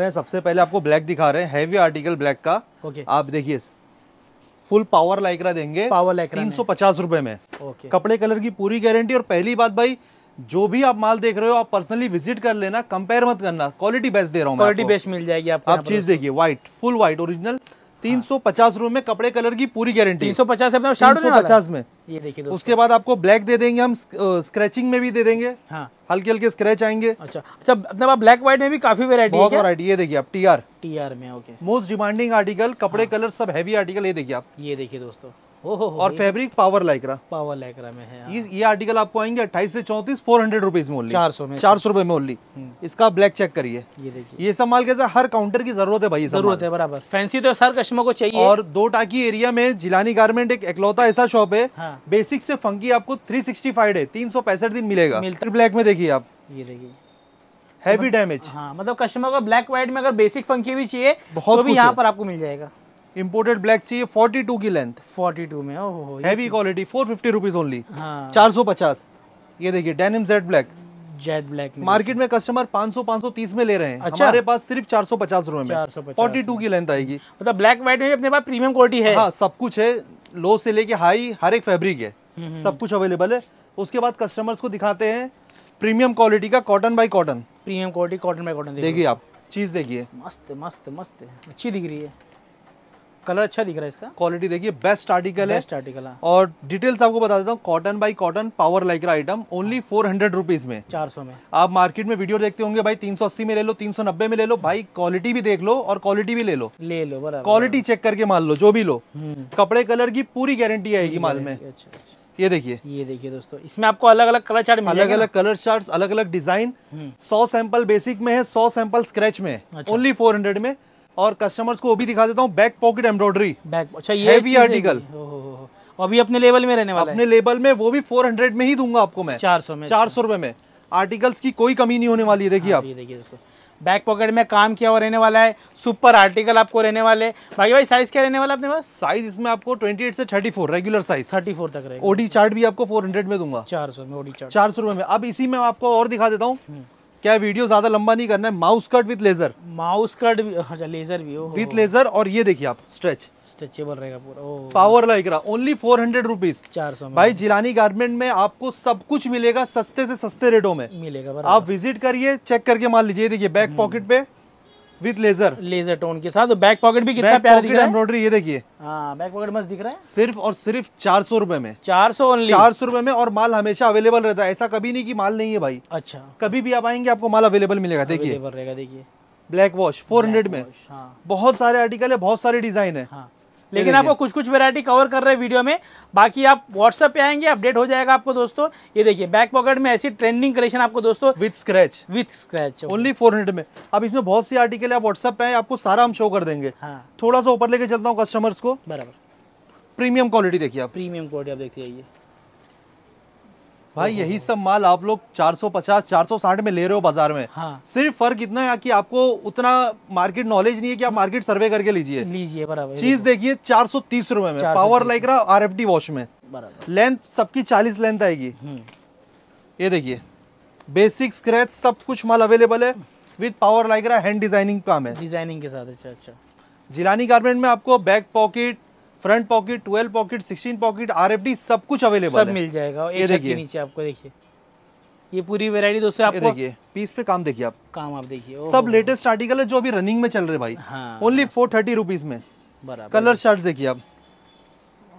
मैं सबसे पहले आपको ब्लैक दिखा रहे हैं हैवी आर्टिकल ब्लैक का ओके okay. आप देखिए फुल पावर लाइकरा देंगे पावर लाइकरा तीन सौ पचास रुपए में ओके कपड़े कलर की पूरी गारंटी और पहली बात भाई जो भी आप माल देख रहे हो आप पर्सनली विजिट कर लेना कंपेयर मत करना क्वालिटी बेस्ट दे रहा हूँ क्वालिटी बेस्ट मिल जाएगी आपको आप चीज देखिए व्हाइट फुल व्हाइट ओरिजिनल तीन सौ पचास रूपए में कपड़े कलर की पूरी गारंटी तीन सौ पचास में तो पचास में ये देखिए उसके बाद आपको ब्लैक दे देंगे हम स्क्रेचिंग में भी दे देंगे हाँ हल्के हल्के स्क्रेच आएंगे अच्छा अच्छा अपने ब्लैक व्हाइट में भी काफी वेरायटी बहुत वैरायटी ये देखिए आप टी टी टीआर में ओके मोस्ट डिमांडिंग आर्टिकल कपड़े कलर हाँ। सब हैवी आर्टिकल ये देखिए आप ये देखिए दोस्तों और fabric power lycra power lycra में है ये हाँ। ये आर्टिकल आपको आएंगे अट्ठाईस से चौतीस फोर हंड्रेड रुपीज में चार सौ में चार सौ रुपए में ओनली हम्म। इसका ब्लैक चेक करिए ये ये सब माल कैसा हर काउंटर की जरूरत है भाई जरूरत है बराबर फैंसी तो हर कस्टमर को चाहिए और दो टाकी एरिया में जिलानी गारमेंट एक एकलौता ऐसा शॉप है बेसिक हाँ। से फंकी आपको थ्री सिक्सटी फाइव है तीन सौ पैंसठ दिन मिलेगा ब्लैक में देखिए आप ये देखिए हैवी डैमेज मतलब- हाँ मतलब कस्टमर को ब्लैक व्हाइट में अगर बेसिक फंकी भी चाहिए बहुत तो भी यहाँ पर आपको मिल जाएगा इम्पोर्टेड ब्लैक चाहिए 42 की लेंथ 42 में heavy quality 450 fifty rupees only चार सौ पचास ये देखिए denim Z black Z black market में कस्टमर 500 530 में ले रहे हैं अच्छा? हमारे पास सिर्फ चार सौ पचास रुपए में फोर्टी टू की लेंथ आएगी मतलब ब्लैक व्हाइट में अपने पास प्रीमियम क्वालिटी है हाँ सब कुछ है लो से लेके हाई हर एक फेब्रिक है हम्म, हम्म। सब कुछ अवेलेबल है उसके बाद कस्टमर्स को दिखाते हैं प्रीमियम क्वालिटी का cotton by cotton premium quality cotton by cotton देखिए आप चीज देखिए मस्त मस्त मस्त अच्छी दिख रही है कलर अच्छा दिख रहा है इसका क्वालिटी देखिए बेस्ट आर्टिकल है बेस्ट आर्टिकल है और डिटेल्स आपको बता देता हूँ cotton by cotton power lycra item only four hundred rupees में चार सौ में आप मार्केट में वीडियो देखते होंगे भाई तीन सौ अस्सी में ले लो तीन सौ नब्बे में ले लो भाई क्वालिटी भी देख लो और क्वालिटी भी ले लो ले लो क्वालिटी चेक करके मान लो जो भी लो हम्म। कपड़े कलर की पूरी गारंटी आएगी माल में अच्छा, अच्छा। ये देखिए ये देखिए दोस्तों इसमें आपको अलग अलग कलर चार्ट अलग अलग कलर चार्ट अलग अलग डिजाइन सौ सैंपल बेसिक में है सौ सैंपल स्क्रेच में ओनली फोर हंड्रेड में और कस्टमर्स को वो भी दिखा देता हूँ बैक पॉकेट एम्ब्रॉयडरी बैक अच्छा ये हैवी आर्टिकल अभी अपने लेवल में रहने वाला अपने लेवल में वो भी 400 में ही दूंगा आपको मैं 400 में 400 अच्छा। रुपए में आर्टिकल्स की कोई कमी नहीं होने वाली है देखिए हाँ, आप देखिए बैक पॉकेट में काम किया हुआ रहने वाला है सुपर आर्टिकल आपको रहने वाले भाई भाई साइज क्या रहने वाला अपने पास साइज इसमें आपको 28 से 34 रेगुलर साइज 34 तक रहेगा ओडी चार्ट भी आपको 400 में दूंगा 400 में ओडी चार्ट 400 रुपए में अब इसी में आपको और दिखा देता हूँ हम्म। क्या वीडियो ज्यादा लंबा नहीं करना है mouse cut with laser mouse cut अच्छा लेजर भी हो विद लेजर और ये देखिए आप स्ट्रेच स्ट्रेचेबल रहेगा पूरा पावर रहा ओनली फोर हंड्रेड रुपीज चार सौ भाई जिलानी गारमेंट में आपको सब कुछ मिलेगा सस्ते से सस्ते रेटों में मिलेगा आप विजिट करिए चेक करके मान लीजिए देखिए बैक पॉकेट हम्म। पे विद लेजर लेजर टोन के साथ बैक पॉकेट भी कितना प्यारा दिख रहा है ये देखिए हाँ, बैक पॉकेट मस्त दिख रहा है सिर्फ और सिर्फ चार सौ रूपए में चार सौ चार सौ रूपए में और माल हमेशा अवेलेबल रहता है ऐसा कभी नहीं की माल नहीं है भाई अच्छा कभी भी आप आएंगे आपको माल अवेलेबल मिलेगा देखिए देखिए ब्लैक वॉश फोर हंड्रेड में हाँ। बहुत सारे आर्टिकल है बहुत सारे डिजाइन है हाँ। लेकिन आपको कुछ कुछ वेरायटी कवर कर रहे हैं वीडियो में बाकी आप व्हाट्सएप पे आएंगे अपडेट हो जाएगा आपको दोस्तों ये देखिए बैक पॉकेट में ऐसी ट्रेंडिंग कलेक्शन आपको दोस्तों with scratch with scratch only four hundred में अब इसमें बहुत सी आर्टिकल आप व्हाट्सएप पे आए आपको सारा हम शो कर देंगे हाँ। थोड़ा सा ऊपर लेके चलता हूँ कस्टमर्स को बराबर प्रीमियम क्वालिटी देखिए आप प्रीमियम क्वालिटी आप देखिए भाई यही सब माल आप लोग 450 460 में ले रहे हो बाजार में हाँ। सिर्फ फर्क इतना है कि आपको उतना मार्केट नॉलेज नहीं है कि आप मार्केट सर्वे करके लीजिए लीजिए बराबर चीज देखिए चार सौ तीस रुपए में power lycra R F D wash में लेंथ सबकी चालीस लेंथ आएगी हम्म। ये देखिए बेसिक स्क्रेच सब कुछ माल अवेलेबल है with power lycra hand designing काम है डिजाइनिंग के साथ अच्छा अच्छा जिलानी गार्मेंट में आपको back pocket front pocket twelve pocket sixteen pocket आर सब कुछ अवेलेबल सब मिल जाएगा ये देखिए नीचे आपको देखिए ये पूरी वेरायटी दोस्तों आपको देखिए पीस पे काम देखिए आप काम आप देखिए सब लेटेस्ट आर्टिकल है जो अभी रनिंग में चल रहे भाई ओनली फोर थर्टी रुपीज में कलर शर्ट देखिए आप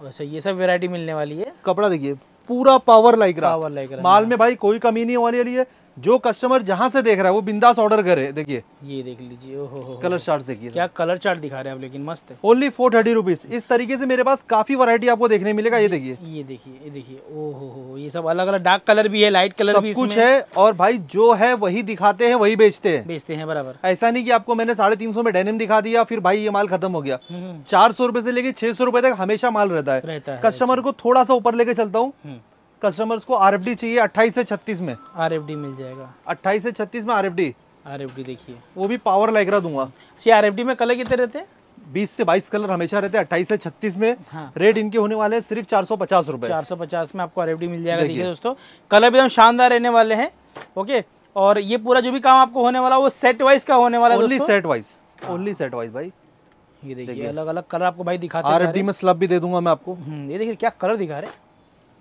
अच्छा ये सब वेरायटी मिलने वाली है कपड़ा देखिए पूरा पावर लाइक पावर लाइक माल में भाई कोई कमी नहीं होने वाली है जो कस्टमर जहाँ से देख रहा है वो बिंदास ऑर्डर करे देखिए ये देख लीजिए कलर चार्ट देखिए क्या कलर चार्ट दिखा रहे हैं आप लेकिन मस्त है ओनली फोर थर्टी रुपीज इस तरीके से मेरे पास काफी वरायटी आपको देखने मिलेगा ये देखिए ये देखिए ये देखिए ओहो ये सब अलग अलग डार्क कलर भी है लाइट कलर सब भी कुछ है और भाई जो है वही दिखाते हैं वही बेचते हैं बेचते हैं बराबर ऐसा नहीं की आपको मैंने साढ़े तीन सौ में डेनिम दिखा दिया फिर भाई ये माल खत्म हो गया हम्म, हम्म। चार सौ रूपये से लेके छह सौ रूपये तक हमेशा माल रहता है कस्टमर अच्छा। को थोड़ा सा ऊपर लेके चलता हूँ हम्म। कस्टमर्स को आर चाहिए अट्ठाईस से छत्तीस में आर मिल जाएगा अट्ठाईस से छत्तीस में आर एफ देखिए वो भी पावर लाइग्रा दूंगा आर अच्छा, एफ में कलर कितने रहते हैं बीस से बाईस कलर हमेशा रहते हैं अट्ठाईस से छत्तीस में हाँ। रेट इनके होने वाले हैं सिर्फ चार सौ पचास रूपए चार सौ पचास में आपको आर मिल जाएगा देखिए दोस्तों कलर भी हम शानदार रहने वाले हैं ओके और ये पूरा जो भी काम आपको होने वाला वो सेट वाइज का होने वाला only set wise only set wise भाई ये देखिए अलग अलग कलर आपको भाई दिखा आर एफ में स्लब भी दे दूंगा मैं आपको हम्म, ये देखिए क्या कलर दिखा रहे हैं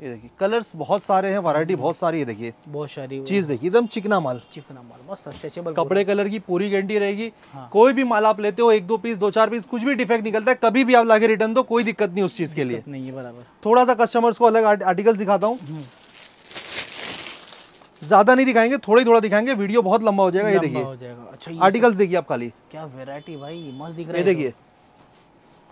ये देखिए कलर्स बहुत सारे हैं वैरायटी हम्म। बहुत सारी है देखिए बहुत सारी चीज देखिए एकदम चिकना माल चिकना माल मस्त स्ट्रेचेबल कपड़े कलर की पूरी गारंटी रहेगी हाँ। कोई भी माल आप लेते हो एक दो पीस दो चार पीस कुछ भी डिफेक्ट निकलता है कभी भी आप लाके रिटर्न दो कोई दिक्कत नहीं उस चीज के लिए नहीं बराबर थोड़ा सा कस्टमर्स को अलग आर्टिकल दिखाता हूँ हम्म। ज्यादा नहीं दिखाएंगे थोड़ा ही थोड़ा दिखाएंगे वीडियो बहुत लंबा हो जाएगा ये देखिए अच्छा आर्टिकल्स देखिए आप खाली क्या वेरायटी भाई मस्त दिख रहा है देखिए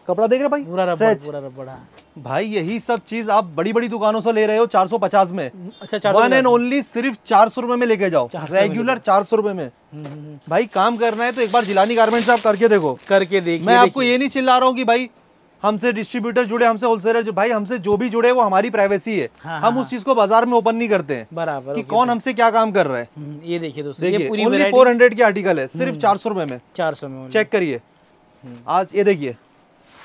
कपड़ा देख रहे भाई पूरा रबड़ पूरा रबड़ भाई यही सब चीज आप बड़ी बड़ी दुकानों से ले रहे हो 450 में हम्म, अच्छा वन एंड ओनली सिर्फ चार सौ रुपए में लेके जाओ रेगुलर चार सौ रुपए में हम्म, हम्म, भाई काम करना है तो एक बार जिलानी गारमेंट से आप करके देखो करके देख मैं आपको ये नहीं चिल्ला रहा हूँ कि भाई हमसे डिस्ट्रीब्यूटर जुड़े हमसे होलसेलर जो भाई हमसे जो भी जुड़े वो हमारी प्राइवेसी है हाँ, हाँ, हम हाँ, उस चीज को बाजार में ओपन नहीं करते हैं बराबर कि कौन हमसे क्या काम कर रहा है ये देखिए दोस्तों देखिए ओनली फोर हंड्रेड के आर्टिकल है सिर्फ चार सौ रुपए में चार सौ में चेक करिए आज ये देखिए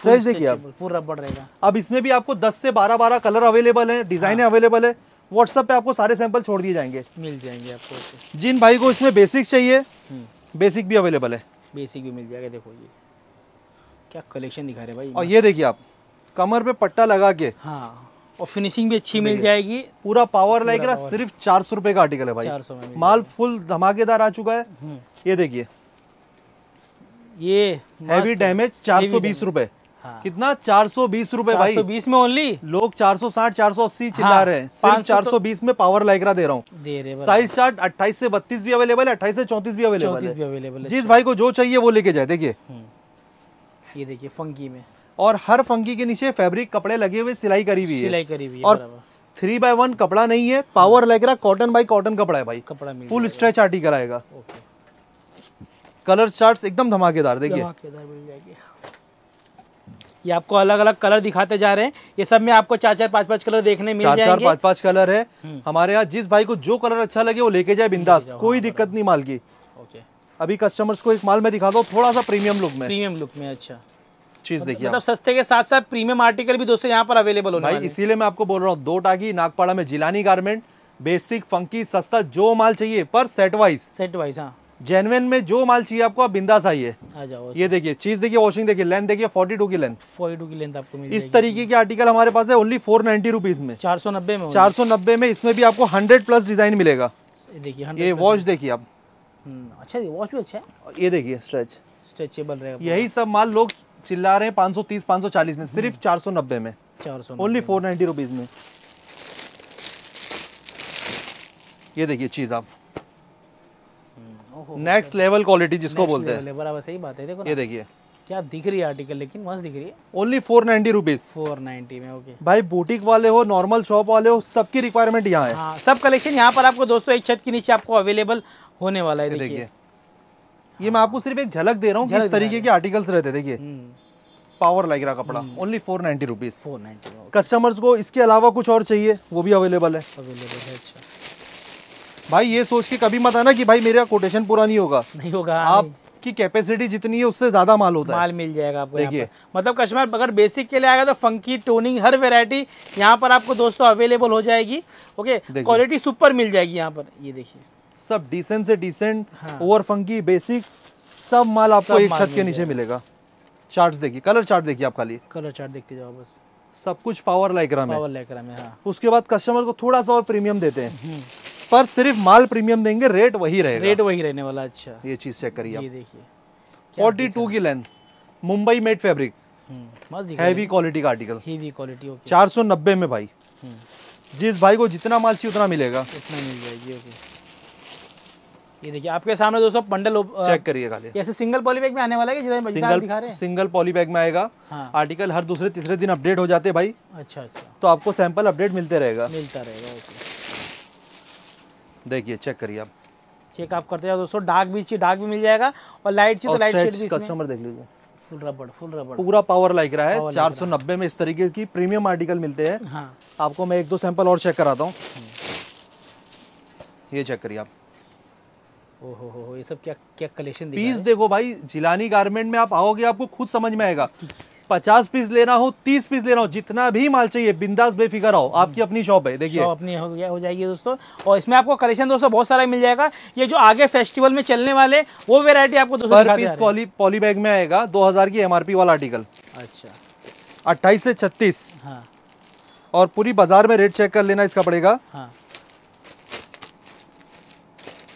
फ्रेश देखिए आप पूरा बढ़ रहेगा अब इसमें भी आपको 10 से 12 12 कलर अवेलेबल है डिजाइने अवेलेबल है व्हाट्सएप पे आपको सारे सैंपल छोड़ दिए जाएंगे मिल जाएंगे आपको जिन भाई को इसमें बेसिक चाहिए बेसिक हम्म। भी अवेलेबल है बेसिक भी मिल जाएगा देखो ये क्या कलेक्शन दिखा रहे भाई और ये देखिए आप कमर पे पट्टा लगा के हाँ और फिनिशिंग भी अच्छी मिल जाएगी पूरा पावर लाइक सिर्फ चार सौ रुपए का आर्टिकल है भाई माल फुल धमाकेदार आ चुका है हम्म। ये देखिए ये हैवी डैमेज चार सौ बीस रूपए हाँ। कितना चार सौ बीस रूपए भाई बीस में ओनली लोग चार सौ साठ चार सौ अस्सी चिल्ला हाँ, रहे हैं सिर्फ तो- चार सौ बीस में पावर लाइकरा दे रहा हूँ साइज चार्ट अट्ठाईस से बत्तीस भी अवेलेबल है अट्ठाईस से चौतीस भी अवेलेबल है जिस भाई को जो चाहिए वो लेके जाए देखिए हम्म। ये देखिए फंकी में और हर फंकी के नीचे फेब्रिक कपड़े लगे हुए सिलाई करी हुई है सिलाई करी हुई और थ्री बाय वन कपड़ा नहीं है power lycra cotton by cotton कपड़ा है भाई कपड़ा फुल स्ट्रेच आर्टिकल आएगा कलर चार्ट एकदम धमाकेदार देखिए धमाकेदार मिल जाएगी ये आपको अलग अलग कलर दिखाते जा रहे हैं ये सब में आपको चार चार पाँच पाँच कलर देखने मिल चार चार पाँच पाँच कलर है हम्म। हमारे यहाँ जिस भाई को जो कलर अच्छा लगे वो लेके जाए बिंदास कोई दिक्कत नहीं माल की ओके अभी कस्टमर्स को एक माल में दिखाता हूँ थोड़ा सा प्रीमियम लुक में प्रीमियम लुक में अच्छा चीज देखिए मतलब सस्ते के साथ साथ प्रीमियम आर्टिकल भी दोस्तों यहाँ पर अवेलेबल होने भाई इसीलिए मैं आपको बोल रहा हूँ दो टागी नागपाड़ा में जिलानी गारमेंट बेसिक फंकी सस्ता जो माल चाहिए पर सेट वाइज सेट वाइज हाँ जेनुअन में जो माल चाहिए आपको आप बिंदास आइए ये देखिए चीज देखिए वॉशिंग देखिए लेंथ देखिए 42 की लेंथ 42 की लेंथ आपको मिल इस तरीके के आर्टिकल हमारे पास है ओनली फोर नाइन्टी रुपीज में 490 में 490 में इसमें भी आपको 100 प्लस डिजाइन मिलेगा देखिए ये वॉच देखिए आप हम्म, अच्छा वॉच भी अच्छा है ये देखिए स्ट्रेच स्ट्रेचेबल रहेगा यही सब माल लोग चिल्ला रहे हैं पाँच सौ में सिर्फ हम्म। चार में चार सौ ओनली फोर नाइन्टी में ये देखिए चीज आप नेक्स्ट लेवल क्वालिटी जिसको बोलते हैं बराबर सही बात है देखो ये देखिए क्या दिख रही है आर्टिकल लेकिन मस्त दिख रही है only four ninety rupees four ninety में ओके okay. भाई बुटीक वाले हो नॉर्मल शॉप वाले हो सबकी रिक्वायरमेंट यहाँ है हाँ, सब कलेक्शन यहाँ पर आपको दोस्तों एक छत के नीचे आपको अवेलेबल होने वाला है देखिए ये मैं आपको सिर्फ एक झलक दे रहा हूँ किस तरीके के आर्टिकल्स रहते देखिए पावर हम्म। लाइक रहा कपड़ा only four ninety rupees four ninety customers को इसके अलावा कुछ और चाहिए वो भी अवेलेबल है अवेलेबल है अच्छा भाई ये सोच के कभी मत आना कि भाई मेरा कोटेशन पूरा नहीं होगा नहीं होगा हाँ आप की कैपेसिटी जितनी है उससे ज्यादा माल होता माल है माल मिल जाएगा आपको देखिए मतलब कश्मीर अगर बेसिक के लिए आएगा तो फंकी टोनिंग हर वेरायटी यहाँ पर आपको दोस्तों अवेलेबल हो जाएगी ओके क्वालिटी सुपर मिल जाएगी यहाँ पर ये देखिए सब डिसेंट से डिसेंट ओवर फंकी बेसिक सब माल आपको एक छत के नीचे मिलेगा चार्ट देखिए कलर चार्ट देखिए आप खाली कलर चार्ट देखते जाओ बस सब कुछ पावर लाइक्रा में पावर लाइक्रा में हाँ। उसके बाद कस्टमर को थोड़ा सा और प्रीमियम देते हैं पर सिर्फ माल प्रीमियम देंगे रेट वही रहेगा रेट वही रहने वाला अच्छा ये चीज चेक करिए फोर्टी टू की length Mumbai made fabric heavy quality का आर्टिकल हैवी क्वालिटी चार सौ नब्बे में भाई हम्म। जिस भाई को जितना माल चाहिए उतना मिलेगा उतना मिल जाएगी ये देखिए आपके सामने दोस्तों बंडल चेक करिएगा खाली ऐसे सिंगल पॉली बैग में आने वाला है कि सिंगल दिखा रहे हैं सिंगल पॉली बैग में आएगा हाँ। आर्टिकल हर दूसरे तीसरे दिन अपडेट हो जाते हैं भाई अच्छा अच्छा तो आपको सैंपल अपडेट मिलते रहेगा मिलता रहेगा ओके देखिए चेक करिए आप चेक आप करते जाओ दोस्तों डार्क भी डार्क भी मिल जाएगा और लाइट चाहिए तो लाइट शेड कस्टमर देख लीजिए फुल रबड़ फुल रबड़ पूरा पावर लाइक रहा है चार सौ नब्बे में इस तरीके की प्रीमियम आर्टिकल मिलते हैं हाँ। आपको मैं एक दो सैंपल और चेक कराता हूँ ये चेक करिए आप ओहो ये सब क्या क्या कलेक्शन पीस देखो भाई जिलानी गारमेंट में आप आओगे आपको खुद समझ में आएगा पचास पीस लेना हो तीस पीस लेना हो जितना भी माल चाहिए बिंदास बेफिकर हो हम्म। आपकी अपनी शॉप है देखिए अपनी हो हो जाएगी दोस्तों और इसमें आपको कलेक्शन दोस्तों बहुत सारा मिल जाएगा ये जो आगे फेस्टिवल में चलने वाले वो वेरायटी आपको पीस पॉली पॉली बैग में आएगा दो हजार की एम वाला आर्टिकल अच्छा अट्ठाईस से छत्तीस हाँ और पूरी बाजार में रेट चेक कर लेना इसका पड़ेगा हाँ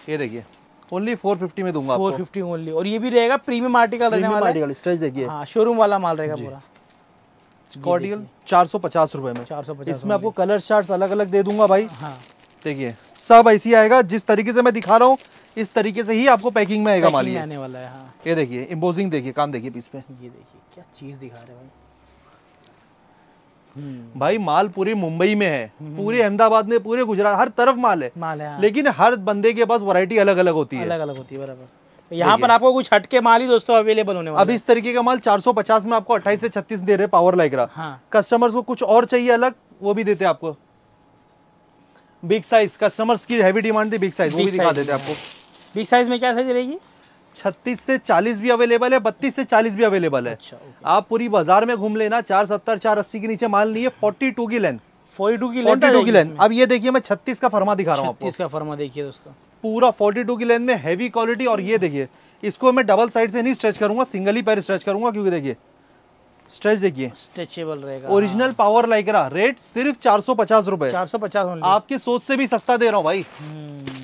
ये देखिए ओनली फोर फिफ्टी में दूंगा फोर फिफ्टी ओनली और ये भी रहेगा प्रीमियम आर्टिकल रहने वाला आर्टिकल स्ट्रेच देखिए शोरूम हाँ, वाला माल रहेगा पूरा कॉर्डियल चार सौ पचास रुपए में चार सौ पचास इसमें आपको कलर शार्ट अलग अलग दे दूंगा भाई हाँ। देखिए सब ऐसी आएगा जिस तरीके से मैं दिखा रहा हूँ इस तरीके से ही आपको पैकिंग में आएगा माल आने वाला है हाँ। ये देखिए इम्पोजिंग देखिए काम देखिए पीस पे ये देखिए क्या चीज दिखा रहे हैं भाई हम्म। भाई माल पूरे मुंबई में है हम्म। पूरे अहमदाबाद में पूरे गुजरात हर तरफ माल है माल है हाँ। लेकिन हर बंदे के पास वरायटी अलग अलग होती है अलग अलग होती है बराबर तो यहाँ पर आपको कुछ हटके माल ही दोस्तों अवेलेबल होने वाला अब इस तरीके का माल 450 में आपको 28 से 36 दे रहे पावर लाइक हाँ। कस्टमर्स को कुछ और चाहिए अलग वो भी देते आपको बिग साइज कस्टमर्स की हैवी डिमांड थी बिग साइज वो भी दिखा देते आपको बिग साइज में क्या साइज रहेगी छत्तीस से चालीस भी अवेलेबल है बत्तीस से चालीस भी अवेलेबल है अच्छा, आप पूरी बाजार में घूम लेना चार सत्तर चार अस्सी के नीचे मान लिए फोर्टी टू की लेंथ फोर्टी टू की फोर्टी टू की लेंथ अब ये देखिए मैं छत्तीस का फरमा दिखा रहा हूँ छत्तीस का देखिए दोस्तों पूरा फोर्टी टू की लेंथ में हैवी क्वालिटी और ये देखिए इसको मैं डबल साइड से नहीं स्ट्रेच करूंगा सिंगल ही पैर स्ट्रेच करूंगा क्योंकि देखिए स्ट्रेच देखिए स्ट्रेचेबल रहेगा ओरिजिनल पावर लाइक रेट सिर्फ चार सौ पचास रूपए चार सौ पचास आपकी सोच से भी सस्ता दे रहा हूँ भाई हम्म।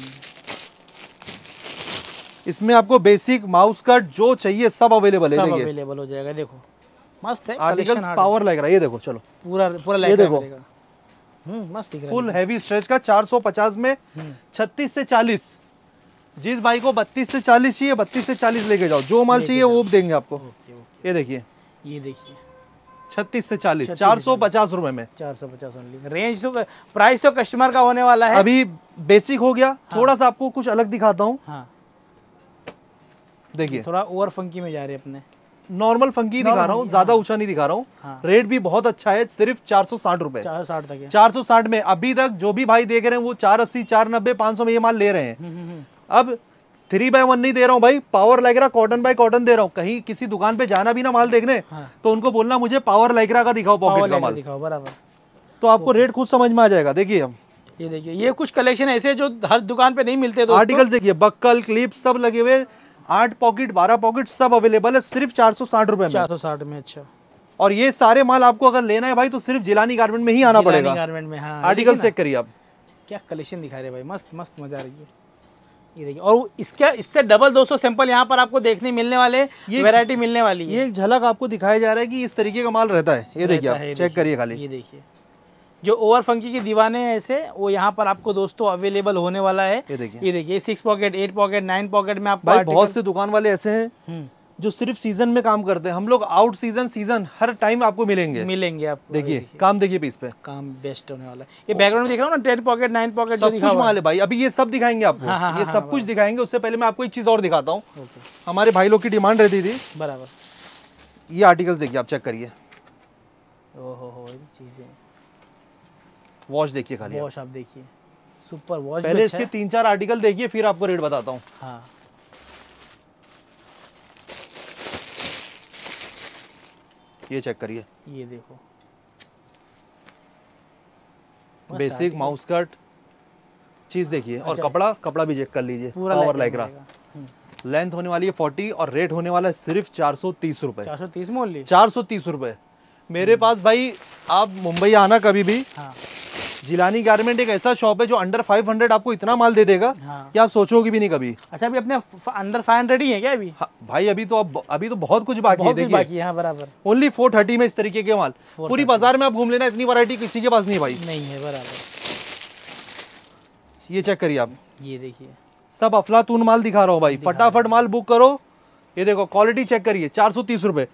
इसमें आपको बेसिक माउस कट जो चाहिए सब अवेलेबल है देखिए अवेलेबल हो जाएगा देखो मस्त है आर्टिकल पावर लग रहा है ये देखो चलो पूरा पूरा ये देखो हम्म, मस्त फुल हैवी स्ट्रेच का 450 में 36 हम्म। से 40 जिस भाई को 32 से 40 चाहिए 32 से 40 लेके जाओ जो माल चाहिए वो देंगे आपको ये देखिए ये देखिए छत्तीस से चालीस चार सौ पचास रूपए में चार सौ पचास रेंज तो प्राइस तो कस्टमर का होने वाला है अभी बेसिक हो गया हाँ। थोड़ा सा आपको कुछ अलग दिखाता हूँ हाँ। देखिए थोड़ा ओवर फंकी में जा रहे अपने नॉर्मल फंकी दिखा रहा हूँ हाँ। ज्यादा ऊंचा नहीं दिखा रहा हूँ हाँ। रेट भी बहुत अच्छा है सिर्फ चार सौ साठ रूपए चार सौ साठ में अभी तक जो भी भाई देख रहे हैं वो चार अस्सी चार नब्बे पांच सौ में ये माल ले रहे हैं हम्म, हम्म, हम्म। अब थ्री बाय वन नहीं दे रहा हूँ भाई power lycra cotton by cotton दे रहा हूँ कहीं किसी दुकान पे जाना भी ना माल देखने हाँ। तो उनको बोलना मुझे पावर लाइग्रा का दिखाओ पॉकेट का माल दिखाओ बराबर तो आपको रेट खुद समझ में आ जाएगा देखिए हम ये देखिए ये कुछ कलेक्शन ऐसे जो हर दुकान पे नहीं मिलते आर्टिकल देखिए बक्कल क्लिप सब लगे हुए आठ पॉकेट बारह पॉकेट सब अवेलेबल है सिर्फ चार सौ साठ रुपए में चार सौ साठ में अच्छा और ये सारे माल आपको अगर लेना है भाई तो सिर्फ जिलानी गार्मेंट में ही आना पड़ेगा गार्मेंट में हाँ आर्टिकल चेक करिए आप क्या कलेक्शन दिखा रहे भाई मस्त मस्त मजा आ रही है ये देखिए और इसका इससे डबल 200 सैंपल यहाँ पर आपको देखने मिलने वाले ये वैरायटी मिलने वाली है ये एक झलक आपको दिखाया जा रहा है कि इस तरीके का माल रहता है ये देखिए आप चेक करिए खाली ये देखिए जो ओवर फंकी की दीवाने हैं ऐसे वो यहाँ पर आपको दोस्तों अवेलेबल होने वाला है ये देखिए ये देखिए six pocket eight pocket nine pocket में आप भाई बहुत से दुकान वाले ऐसे हैं हम्म। जो सिर्फ सीजन में काम करते हैं हम लोग आउट सीजन सीजन हर टाइम आपको मिलेंगे मिलेंगे आप देखिए काम देखिए पीस पे काम बेस्ट होने वाला है ये बैकग्राउंड देख रहा हूँ ना टेन पॉकेट नाइन पॉकेट सब कुछ माल है भाई अभी ये सब दिखाएंगे आपको हाँ, हाँ, ये हाँ, सब हाँ, कुछ हाँ। दिखाएंगे उससे पहले मैं आपको एक चीज और दिखाता हूँ हमारे भाई लोग की डिमांड रहती थी बराबर ये आर्टिकल देखिए आप चेक करिए ओहो चीजें वॉच देखिए खाली वॉच आप देखिए सुपर वॉच पहले इसके तीन चार आर्टिकल देखिए फिर आपको रेट बताता हूँ हाँ ये चेक करिए ये देखो बेसिक माउस कट चीज देखिए और अच्छा। कपड़ा कपड़ा भी चेक कर लीजिए पावर लाइक्रा लेंथ होने वाली है 40 और रेट होने वाला है सिर्फ चार सौ तीस रूपए चार सौ तीस मोल चार सौ तीस रूपए मेरे हम्म। पास भाई आप मुंबई आना कभी भी हाँ। जिलानी गारमेंट एक ऐसा शॉप है जो अंडर 500 आपको इतना माल दे देगा हाँ। कि आप सोचोगे भी नहीं कभी अच्छा अभी अपने अंडर 500 ही है क्या अभी हाँ, भाई अभी तो अब अभी तो बहुत कुछ बाकी बहुत है बाकी हाँ, बराबर ओनली 430 में इस तरीके के माल पूरी बाजार में आप घूम लेना इतनी वरायटी किसी के पास नहीं भाई नहीं है बराबर ये चेक करिए आप ये देखिए सब अफलातून माल दिखा रहा हूँ भाई फटाफट माल बुक करो ये देखो क्वालिटी चेक करिए चार सौ तीस रूपए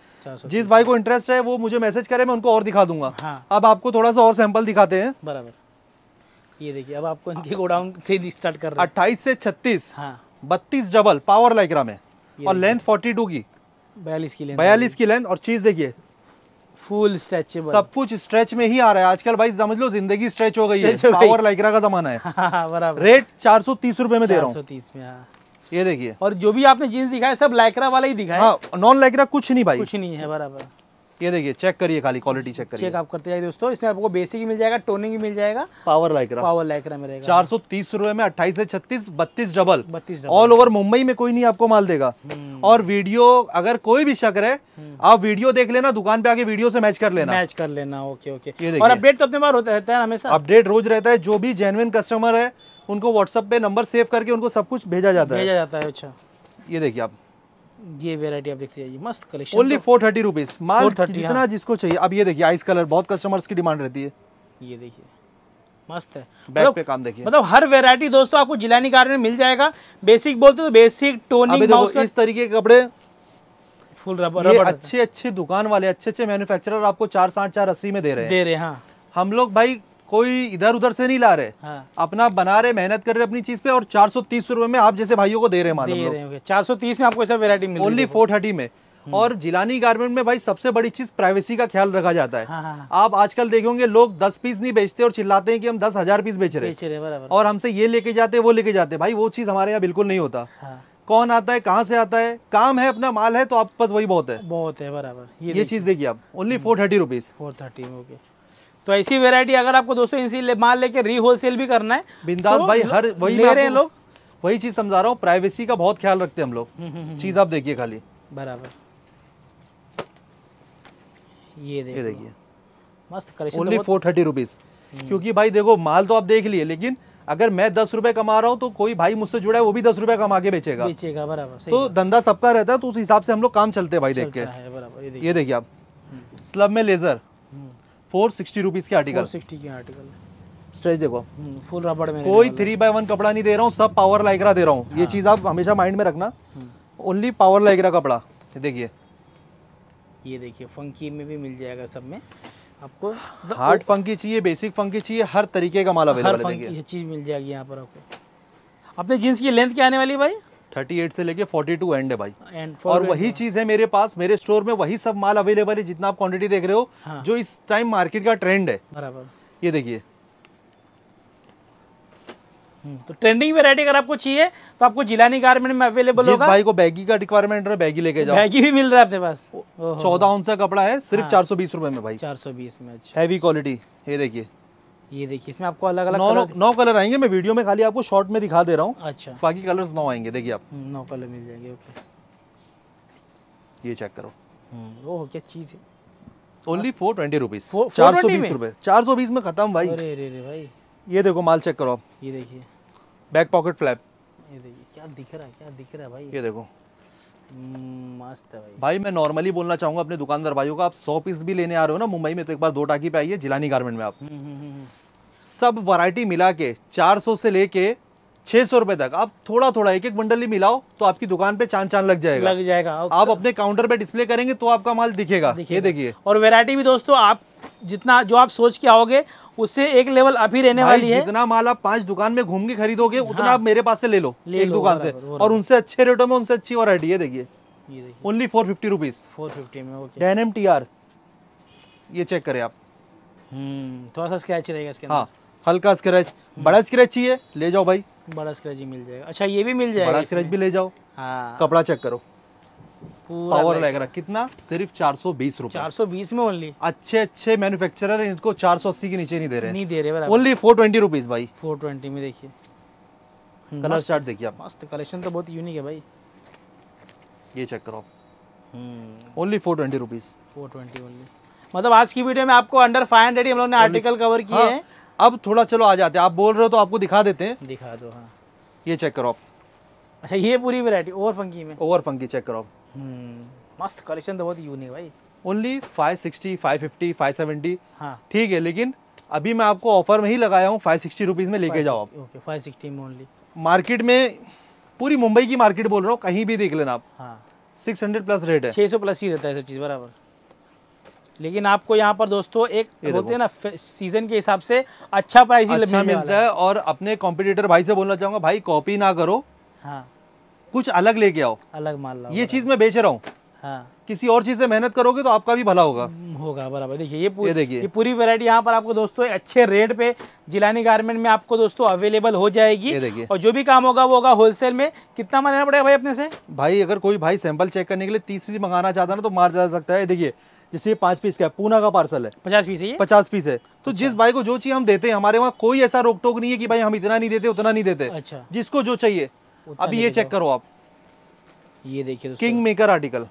जिस भाई को इंटरेस्ट है वो मुझे मैसेज करे मैं उनको और दिखा दूंगा हाँ। अब आपको थोड़ा सा और सैंपल दिखाते हैं बराबर ये देखिए अब आपको इनके गोडाउन से स्टार्ट कर अट्ठाईस से छत्तीस हाँ। बत्तीस डबल पावर लाइक्रा में और लेंथ फोर्टी टू की बयालीस की बयालीस की लेंथ और चीज देखिए फुल स्ट्रेच सब कुछ स्ट्रेच में ही आ रहा है आजकल भाई समझ लो जिंदगी स्ट्रेच हो गई है पावर लाइक्रा का जमाना है हाँ, बराबर रेट चार सौ तीस रूपए में दे रहा हूँ में हाँ। ये देखिए और जो भी आपने जीन्स दिखाया सब लाइक्रा वाला ही दिखाया हाँ, नॉन लाइक्रा कुछ नहीं भाई कुछ नहीं है बराबर ये देखिए चेक करिए खाली क्वालिटी चेक करिए चेक आप करते जाइए दोस्तों इसमें आपको बेसिक मिल जाएगा टोनिंग मिल जाएगा पावर लाइक पावर लाइकरा मिलेगा चार सौ तीस रूपए में अट्ठाईस से छत्तीस बत्तीस डबल बत्तीस ऑल ओवर मुंबई में कोई नहीं आपको माल देगा हम्म। और वीडियो अगर कोई भी शक है हम्म। आप वीडियो देख लेना दुकान पे आके वीडियो से मैच कर लेना मैच कर लेना ओके ओके और अपडेट तो अपने बार होता रहता है हमेशा अपडेट रोज रहता है जो भी जेनुअन कस्टमर है उनको व्हाट्सअप पे नंबर सेव करके उनको सब कुछ भेजा जाता भेजा है भेजा जाता है अच्छा ये देखिए आप ये वेरायटी आप देखते जाइए मस्त collection only four thirty rupees माल जितना हाँ। जिसको चाहिए अब ये देखिए आइस कलर बहुत कस्टमर्स की डिमांड रहती है ये देखिए मस्त है बैक मतलब, पे काम देखिए मतलब हर वेरायटी दोस्तों आपको जिलानी कार में मिल जाएगा बेसिक बोलते तो बेसिक टोनिंग माउस इस तरीके के कपड़े फुल रबर ये अच्छे अच्छे दुकान वाले अच्छे अच्छे मैन्युफैक्चरर आपको चार साठ चार अस्सी में दे रहे हैं दे रहे हैं हाँ। हम लोग भाई कोई इधर उधर से नहीं ला रहे हाँ। अपना बना रहे मेहनत कर रहे अपनी चीज पे और चार सौ तीस रूपए में आप जैसे भाइयों को दे रहे हैं चार सौ तीस में आपको वेरायटी ओनली फोर थर्टी में हम्म। और जिलानी गारमेंट में भाई सबसे बड़ी चीज प्राइवेसी का ख्याल रखा जाता है हाँ हाँ।, हाँ। आप आजकल देखेंगे लोग दस पीस नहीं बेचते और चिल्लाते हैं कि हम दस हजार पीस बेच रहे हैं और हमसे ये लेके जाते वो लेके जाते भाई वो चीज हमारे यहाँ बिल्कुल नहीं होता हाँ। कौन आता है कहाँ से आता है काम है अपना माल है तो आप पास वही बहुत है बहुत है बराबर ये चीज देखिए आप only four thirty rupees four thirty तो ऐसी वेरायटी अगर आपको दोस्तों इसी ले, माल लेके री होलसेल भी करना है बिंदास तो भाई हर वही ले रहे हैं लोग वही चीज समझा रहा हूँ प्राइवेसी का बहुत ख्याल रखते हैं हम लोग हम्म, हम्म, हम्म, चीज आप देखिए खाली बराबर ये देखिए मस्त ओनली फोर थर्टी रुपीज क्योंकि भाई देखो माल तो आप देख लिए लेकिन अगर मैं दस रुपए कमा रहा हूँ तो कोई भाई मुझसे जुड़ा है वो भी दस रुपए कमा के बेचेगा बेचेगा बराबर तो धंधा सबका रहता है तो उस हिसाब से हम लोग काम चलते हैं भाई देख के ये देखिए आप स्लब में लेजर फोर के आर्टिकल सिक्सटी के आर्टिकल स्ट्रेच देखो फुल हम्म, रबड़ में कोई थ्री बाय वन कपड़ा नहीं दे रहा हूँ सब पावर लाइकरा दे रहा हूँ हाँ। ये चीज़ आप हमेशा माइंड में रखना ओनली पावर लाइकरा कपड़ा देखिए ये देखिए फंकी में भी मिल जाएगा सब में आपको हार्ड फंकी चाहिए बेसिक फंकी चाहिए हर तरीके का माल अवेलेबल है ये चीज़ मिल जाएगी यहाँ पर आपको अपने जीन्स की लेंथ क्या आने वाली भाई थर्टी एट से लेके फोर्टी टू एंड है भाई एंड और वही चीज है मेरे पास मेरे स्टोर में वही सब माल अवेलेबल है जितना आप क्वांटिटी देख रहे हो हाँ। जो इस टाइम मार्केट का ट्रेंड है बराबर ये देखिए हम्म, तो ट्रेंडिंग वेरायटी अगर आपको चाहिए तो आपको जिलानी गार्मेंट में अवेलेबल जिस होगा। भाई को बैगी का रिक्वायरमेंट है बैगी लेके जाओ बैगी भी मिल रहा है अपने पास चौदह औंस कपड़ा है सिर्फ हाँ। चार सौ बीस रूपए में भाई चार सौ बीस में हैवी अच्छा। क्वालिटी ये देखिए ये देखिए इसमें आपको अलग अलग नौ कलर आएंगे मैं वीडियो में खाली आपको शॉर्ट में दिखा दे रहा हूँ अच्छा बाकी कलर नौ आएंगे देखिए आप हम्म, नौ कलर मिल जाएंगे ओके ये चेक करो हम्म, ओह क्या चीज़ है ओनली फोर ट्वेंटी रुपीज चार सौ बीस रूपए चार सौ बीस में खत्म भाई अरे रे रे भाई ये देखो माल चेक करो आप ये देखिए बैक पॉकेट फ्लैप ये देखिए क्या दिख रहा है क्या दिख रहा है भाई ये देखो हम्म, मस्त है भाई भाई मैं नॉर्मली बोलना चाहूंगा अपने दुकानदार भाइयों का आप सौ पीस भी लेने आ रहे हो ना मुंबई में तो एक बार दो टाकी पे आइए जिलानी गारमेंट में आप सब वैरायटी मिला के 400 से लेके छह सौ रुपए तक आप थोड़ा थोड़ा एक एक बंडल ही मिलाओ तो आपकी दुकान पे चांद चांद लग जाएगा लग जाएगा आप अपने काउंटर पे डिस्प्ले करेंगे तो आपका माल दिखेगा ये देखिए और वेरायटी भी दोस्तों आप जितना जो आप सोच के आओगे उससे एक लेवल अभी रहने वाली है जितना माल आप पांच दुकान में घूम के खरीदोगे हाँ। उतना आप मेरे पास से ले लो ले एक लो, दुकान से और उनसे अच्छे रेटों में उनसे अच्छी वरायटी है देखिए only four fifty rupees four fifty में डैनम टी आर ये चेक करें आप हम्म, थोड़ा सा स्क्रैच रहेगा इसके हाँ हल्का स्क्रैच बड़ा स्क्रैच चाहिए ले जाओ भाई बड़ा स्क्रैच ही मिल जाएगा अच्छा ये भी मिल जाएगा बड़ा स्क्रैच भी ले जाओ हाँ कपड़ा चेक करो पावर लग रहा कितना सिर्फ चार सौ बीस रूपए चार सौ बीस में ओनली अच्छे अच्छे मैन्युफैक्चरर इनको चार सौ अस्सी के नीचे नहीं दे रहे नहीं दे रहे ओनली फोर ट्वेंटी रुपीज भाई फोर ट्वेंटी में देखिए कलर चार्ट देखिए आप मस्त कलेक्शन तो बहुत यूनिक है भाई ये चेक करो only four twenty rupees four twenty only मतलब आज की वीडियो में आपको अंडर फाइव हंड्रेड हम लोग ने आर्टिकल कवर किए हाँ, हैं अब थोड़ा चलो आ जाते हैं आप बोल रहे हो तो आपको दिखा देते हैं दिखा दो हाँ ये चेक करो आप अच्छा ये पूरी वेरायटी ओवर फंकी में ओवर फंकी चेक करो हम्म, मस्त कलेक्शन तो बहुत यूनिक भाई only five five sixty fifty five seventy हाँ ठीक है लेकिन अभी मैं आपको ऑफर में ही लगाया हूँ फाइव सिक्सटी रुपीज़ में लेके जाओ आप ओके फाइव सिक्सटी में ओनली मार्केट में पूरी मुंबई की मार्केट बोल रहा हूँ कहीं भी देख लेना आप हाँ सिक्स हंड्रेड प्लस रेट है छः सौ प्लस ही रहता है सब चीज़ बराबर लेकिन आपको यहाँ पर दोस्तों एक होते हैं ना सीजन के हिसाब से अच्छा प्राइस अच्छा मिलता है और अपने कॉम्पिटिटर भाई से बोलना चाहूंगा भाई कॉपी ना करो हाँ कुछ अलग लेके आओ अलग माल ये चीज मैं बेच रहा हूँ हाँ किसी और चीज से मेहनत करोगे तो आपका भी भला होगा हम्म, होगा बराबर देखिए ये पूरी देखिए ये पूरी वैरायटी यहाँ पर आपको दोस्तों अच्छे रेट पे जिलानी गारमेंट में आपको दोस्तों अवेलेबल हो जाएगी देखिए और जो भी काम होगा वो होगा होलसेल में कितना माल लेना पड़ेगा भाई अपने से भाई अगर कोई भाई सैंपल चेक करने के लिए तीस पीस मंगाना चाहता ना तो मार जा सकता है देखिए जैसे पांच पीस का है पूना का पार्सल है पचास पीस है ये पचास पीस है तो अच्छा। जिस भाई को जो चाहिए हम देते हैं हमारे वहाँ कोई ऐसा रोक टोक नहीं है कि भाई हम इतना नहीं देते उतना नहीं देते अच्छा जिसको जो चाहिए अभी ये चेक करो आप ये देखिए किंग मेकर आर्टिकल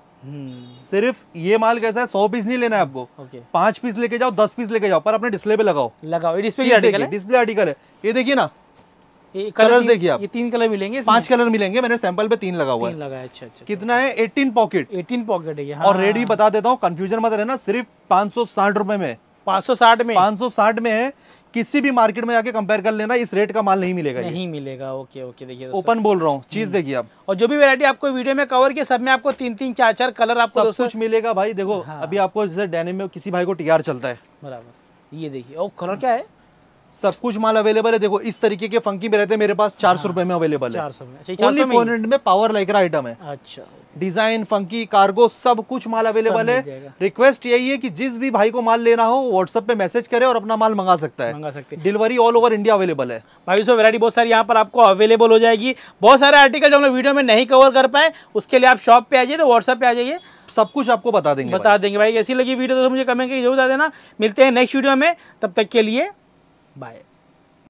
सिर्फ ये माल कैसा है सौ पीस नहीं लेना है आपको पांच पीस लेके जाओ दस पीस लेके जाओ पर अपने डिस्प्ले पे लगाओ लगाओ डिस्प्ले आर्टिकल है डिस्प्ले आर्टिकल है ये देखिए ना कलर देखिए आप ये तीन कलर मिलेंगे पांच कलर मिलेंगे मैंने सैंपल पे तीन लगा हुआ तीन लगा है अच्छा अच्छा कितना अच्छा। है एटीन पॉकेट एटीन पॉकेट है और रेट हाँ। भी बता देता हूँ कंफ्यूजन मत रहना सिर्फ पाँच सौ साठ रुपए में पाँच सौ साठ में पाँच सौ साठ में है किसी भी मार्केट में जाके कंपेयर कर लेना इस रेट का माल नहीं मिलेगा नहीं मिलेगा ओके ओके देखिए ओपन बोल रहा हूँ चीज हम्म। देखिए आप और जो भी वैरायटी आपको वीडियो में कवर किया सब में आपको तीन तीन चार चार कलर आपको सब कुछ मिलेगा भाई देखो हाँ। अभी आपको जैसे डेनिम में किसी भाई को टीआर चलता है बराबर ये देखिए और कलर क्या है सब कुछ माल अवेलेबल है देखो इस तरीके के फंकी में रहते हैं मेरे पास हाँ। चार सौ रुपए में अवेलेबल है फोर हंड्रेड में पावर लाइकर आइटम है अच्छा डिजाइन फंकी कार्गो सब कुछ माल अवेलेबल है रिक्वेस्ट यही है कि जिस भी भाई को माल लेना हो व्हाट्सएप पे मैसेज करे और अपना माल मंगा सकता है मंगा सकते delivery all over India available है भाई सो वैरायटी बहुत सारी यहाँ पर आपको अवेलेबल हो जाएगी बहुत सारे आर्टिकल जो हम वीडियो में नहीं कवर कर पाए उसके लिए आप शॉप पे आ जाइए तो व्हाट्सएप पे आ जाइए सब कुछ आपको बता देंगे बता देंगे भाई ऐसी लगी वीडियो तो मुझे कमेंट करके जरूर बता देना मिलते हैं नेक्स्ट वीडियो में तब तक के लिए Bye.